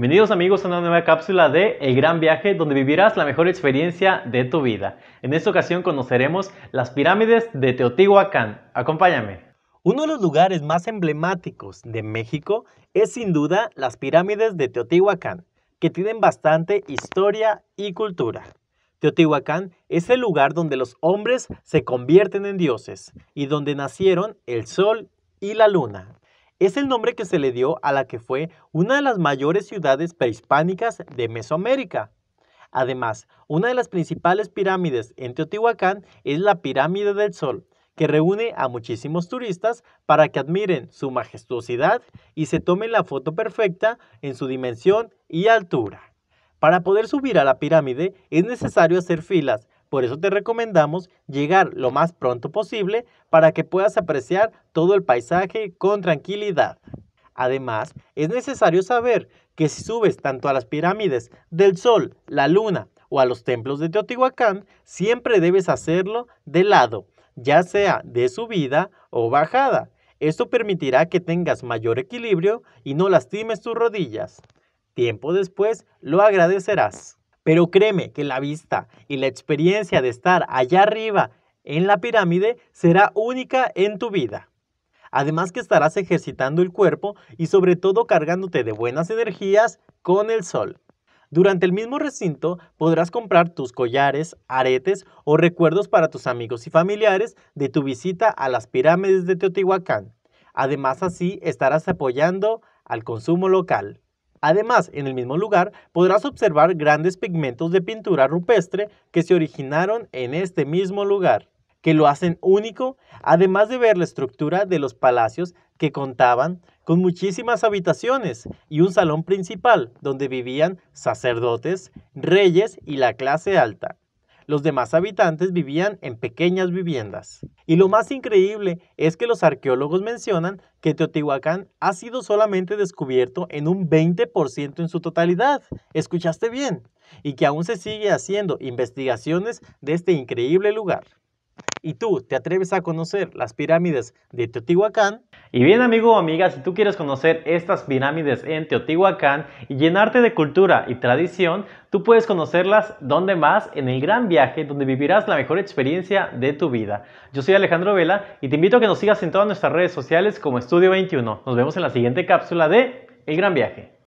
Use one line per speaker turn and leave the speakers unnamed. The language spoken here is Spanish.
Bienvenidos amigos a una nueva cápsula de El Gran Viaje donde vivirás la mejor experiencia de tu vida. En esta ocasión conoceremos las pirámides de Teotihuacán. Acompáñame. Uno de los lugares más emblemáticos de México es sin duda las pirámides de Teotihuacán, que tienen bastante historia y cultura. Teotihuacán es el lugar donde los hombres se convierten en dioses y donde nacieron el sol y la luna es el nombre que se le dio a la que fue una de las mayores ciudades prehispánicas de Mesoamérica. Además, una de las principales pirámides en Teotihuacán es la Pirámide del Sol, que reúne a muchísimos turistas para que admiren su majestuosidad y se tomen la foto perfecta en su dimensión y altura. Para poder subir a la pirámide es necesario hacer filas por eso te recomendamos llegar lo más pronto posible para que puedas apreciar todo el paisaje con tranquilidad. Además, es necesario saber que si subes tanto a las pirámides del Sol, la Luna o a los templos de Teotihuacán, siempre debes hacerlo de lado, ya sea de subida o bajada. Esto permitirá que tengas mayor equilibrio y no lastimes tus rodillas. Tiempo después lo agradecerás. Pero créeme que la vista y la experiencia de estar allá arriba en la pirámide será única en tu vida. Además que estarás ejercitando el cuerpo y sobre todo cargándote de buenas energías con el sol. Durante el mismo recinto podrás comprar tus collares, aretes o recuerdos para tus amigos y familiares de tu visita a las pirámides de Teotihuacán. Además así estarás apoyando al consumo local. Además, en el mismo lugar podrás observar grandes pigmentos de pintura rupestre que se originaron en este mismo lugar, que lo hacen único, además de ver la estructura de los palacios que contaban con muchísimas habitaciones y un salón principal donde vivían sacerdotes, reyes y la clase alta. Los demás habitantes vivían en pequeñas viviendas. Y lo más increíble es que los arqueólogos mencionan que Teotihuacán ha sido solamente descubierto en un 20% en su totalidad. ¿Escuchaste bien? Y que aún se sigue haciendo investigaciones de este increíble lugar. ¿Y tú te atreves a conocer las pirámides de Teotihuacán? Y bien amigo o amiga, si tú quieres conocer estas pirámides en Teotihuacán y llenarte de cultura y tradición, tú puedes conocerlas donde más en el gran viaje donde vivirás la mejor experiencia de tu vida. Yo soy Alejandro Vela y te invito a que nos sigas en todas nuestras redes sociales como Estudio 21. Nos vemos en la siguiente cápsula de El Gran Viaje.